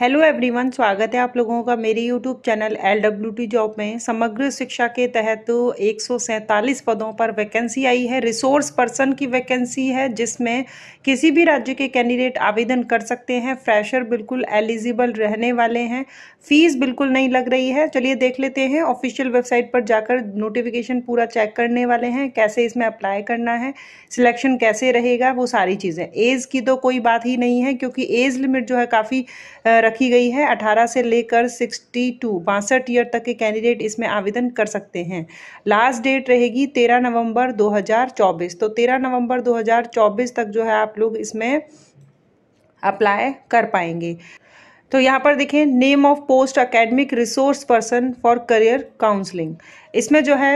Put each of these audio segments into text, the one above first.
hello everyone स्वागत है आप लोगों का मेरे YouTube channel L W T job में समग्र शिक्षा के तहत तो एक पदों पर वैकेंसी आई है रिसोर्स पर्सन की वैकेंसी है जिसमें किसी भी राज्य के कैंडिडेट आवेदन कर सकते हैं फ्रेशर बिल्कुल एलिजिबल रहने वाले हैं फीस बिल्कुल नहीं लग रही है चलिए देख लेते हैं ऑफिशियल वेबसाइट पर जाकर नोटिफिकेशन पूरा चेक करने वाले हैं कैसे इसमें अप्लाई करना है सिलेक्शन कैसे रहेगा वो सारी चीज़ें एज़ की तो कोई बात ही नहीं है क्योंकि एज लिमिट जो है काफ़ी रखी गई है 18 से लेकर 62 टू बासठ ईयर तक के कैंडिडेट इसमें आवेदन कर सकते हैं लास्ट डेट रहेगी 13 नवंबर 2024 तो 13 नवंबर 2024 तक जो है आप लोग इसमें अप्लाई कर पाएंगे तो यहाँ पर देखें name of post academic resource person for career counselling इसमें जो है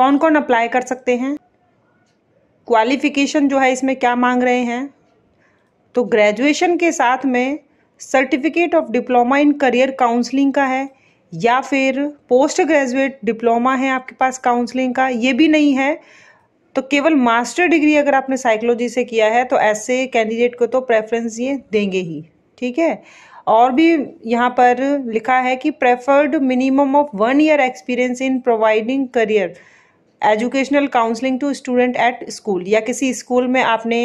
कौन कौन अप्लाई कर सकते हैं क्वालिफिकेशन जो है इसमें क्या मांग रहे हैं तो ग्रेजुएशन के साथ में certificate of diploma in career counselling का है या फिर पोस्ट ग्रेजुएट डिप्लोमा है आपके पास काउंसलिंग का ये भी नहीं है तो केवल मास्टर डिग्री अगर आपने साइकोलॉजी से किया है तो ऐसे कैंडिडेट को तो प्रेफरेंस ये देंगे ही ठीक है और भी यहाँ पर लिखा है कि preferred minimum of one year experience in providing career educational counselling to student at school या किसी स्कूल में आपने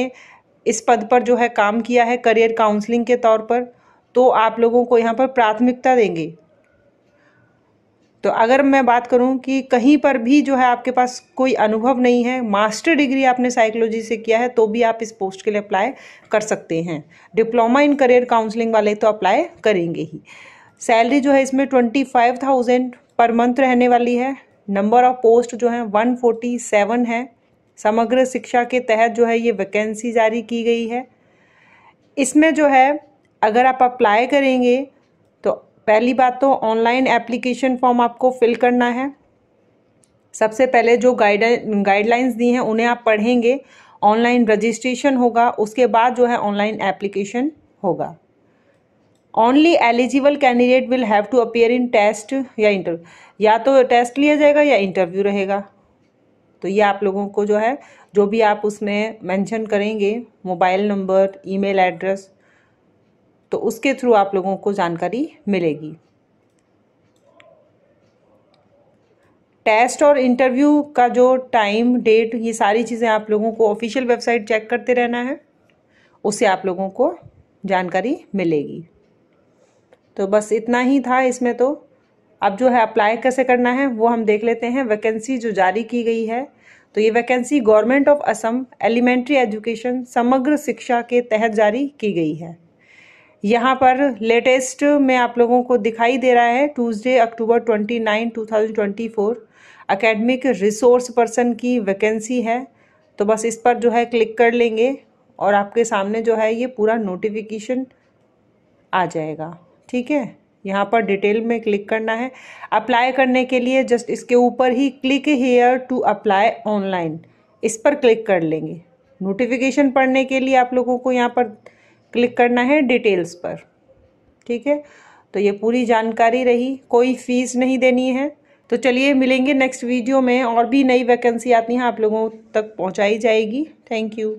इस पद पर जो है काम किया है करियर काउंसलिंग के तौर पर तो आप लोगों को यहाँ पर प्राथमिकता देंगे तो अगर मैं बात करूं कि कहीं पर भी जो है आपके पास कोई अनुभव नहीं है मास्टर डिग्री आपने साइकोलॉजी से किया है तो भी आप इस पोस्ट के लिए अप्लाई कर सकते हैं डिप्लोमा इन करियर काउंसलिंग वाले तो अप्लाई करेंगे ही सैलरी जो है इसमें twenty five thousand per month रहने वाली है नंबर ऑफ पोस्ट जो है वन फोर्टी सेवन है समग्र शिक्षा के तहत जो है ये वैकेंसी जारी की गई है इसमें जो है अगर आप अप्लाई करेंगे तो पहली बात तो ऑनलाइन एप्लीकेशन फॉर्म आपको फिल करना है सबसे पहले जो गाइड गाइडलाइंस दी हैं उन्हें आप पढ़ेंगे ऑनलाइन रजिस्ट्रेशन होगा उसके बाद जो है ऑनलाइन एप्लीकेशन होगा only eligible candidate will have to appear in test या इंटरव्यू या तो टेस्ट लिया जाएगा या इंटरव्यू रहेगा तो ये आप लोगों को जो है जो भी आप उसमें मेंशन करेंगे मोबाइल नंबर ईमेल एड्रेस तो उसके थ्रू आप लोगों को जानकारी मिलेगी टेस्ट और इंटरव्यू का जो टाइम डेट ये सारी चीज़ें आप लोगों को ऑफिशियल वेबसाइट चेक करते रहना है उससे आप लोगों को जानकारी मिलेगी तो बस इतना ही था इसमें तो अब जो है अप्लाई कैसे करना है वो हम देख लेते हैं वैकेंसी जो जारी की गई है तो ये vacancy government of Assam elementary education Samagra Shiksha के तहत जारी की गई है यहाँ पर लेटेस्ट में आप लोगों को दिखाई दे रहा है Tuesday October 29 2024 academic resource person की वैकेंसी है तो बस इस पर जो है क्लिक कर लेंगे और आपके सामने जो है ये पूरा नोटिफिकेशन आ जाएगा ठीक है यहाँ पर डिटेल में क्लिक करना है अप्लाई करने के लिए जस्ट इसके ऊपर ही click here to apply online इस पर क्लिक कर लेंगे नोटिफिकेशन पढ़ने के लिए आप लोगों को यहाँ पर क्लिक करना है डिटेल्स पर ठीक है तो ये पूरी जानकारी रही कोई फीस नहीं देनी है तो चलिए मिलेंगे नेक्स्ट वीडियो में और भी नई वैकेंसी आती हैं आप लोगों तक पहुंचाई जाएगी थैंक यू